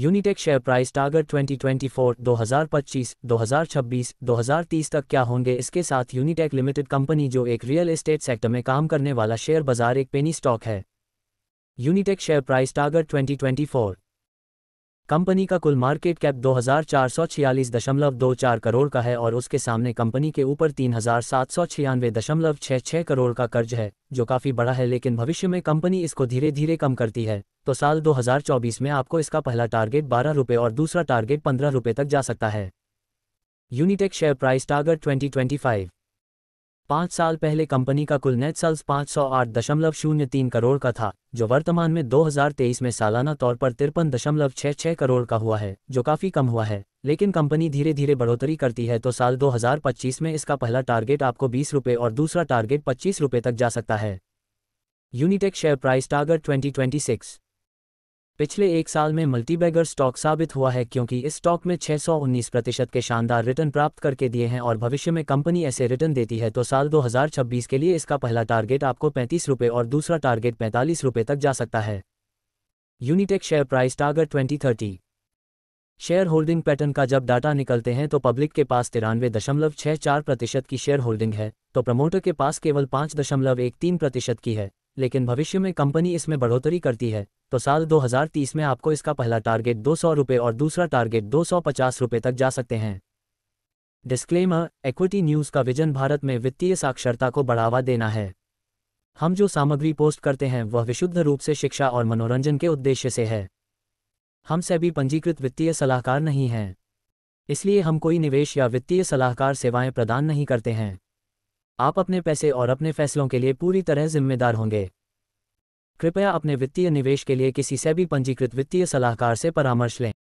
Unitech share price target 2024, 2025, 2026, 2030 तक क्या होंगे इसके साथ यूनिटेक लिमिटेड कंपनी जो एक रियल एस्टेट सेक्टर में काम करने वाला शेयर बाजार एक पेनी स्टॉक है Unitech share price target 2024 company का कुल मार्केट कैप दो करोड़ का है और उसके सामने कंपनी के ऊपर तीन करोड़ का कर्ज है जो काफी बड़ा है लेकिन भविष्य में कंपनी इसको धीरे धीरे कम करती है तो साल 2024 में आपको इसका पहला टारगेट बारह रुपये और दूसरा टारगेट पंद्रह रुपये तक जा सकता है Unitech share price target twenty पांच साल पहले कंपनी का कुल नेट सेल्स पांच सौ आठ दशमलव शून्य तीन करोड़ का था जो वर्तमान में 2023 में सालाना तौर पर तिरपन दशमलव छह छह करोड़ का हुआ है जो काफ़ी कम हुआ है लेकिन कंपनी धीरे धीरे बढ़ोतरी करती है तो साल 2025 में इसका पहला टारगेट आपको बीस रुपये और दूसरा टारगेट पच्चीस रुपये तक जा सकता है Unitech share price target twenty पिछले एक साल में मल्टीबैगर स्टॉक साबित हुआ है क्योंकि इस स्टॉक में 619 प्रतिशत के शानदार रिटर्न प्राप्त करके दिए हैं और भविष्य में कंपनी ऐसे रिटर्न देती है तो साल 2026 के लिए इसका पहला टारगेट आपको पैंतीस रुपये और दूसरा टारगेट पैंतालीस रुपये तक जा सकता है Unitech share price twenty 2030 share holding pattern का जब डाटा निकलते हैं तो पब्लिक के पास तिरानवे दशमलव छह चार प्रतिशत की शेयर होल्डिंग है तो प्रमोटर के पास केवल पाँच दशमलव एक तीन प्रतिशत की है लेकिन भविष्य में कंपनी इसमें बढ़ोतरी करती है तो साल 2030 में आपको इसका पहला टारगेट दो सौ और दूसरा टारगेट दो सौ तक जा सकते हैं डिस्क्लेमर एक्विटी न्यूज़ का विजन भारत में वित्तीय साक्षरता को बढ़ावा देना है हम जो सामग्री पोस्ट करते हैं वह विशुद्ध रूप से शिक्षा और मनोरंजन के उद्देश्य से है हम सभी पंजीकृत वित्तीय सलाहकार नहीं हैं इसलिए हम कोई निवेश या वित्तीय सलाहकार सेवाएं प्रदान नहीं करते हैं आप अपने पैसे और अपने फैसलों के लिए पूरी तरह जिम्मेदार होंगे कृपया अपने वित्तीय निवेश के लिए किसी से भी पंजीकृत वित्तीय सलाहकार से परामर्श लें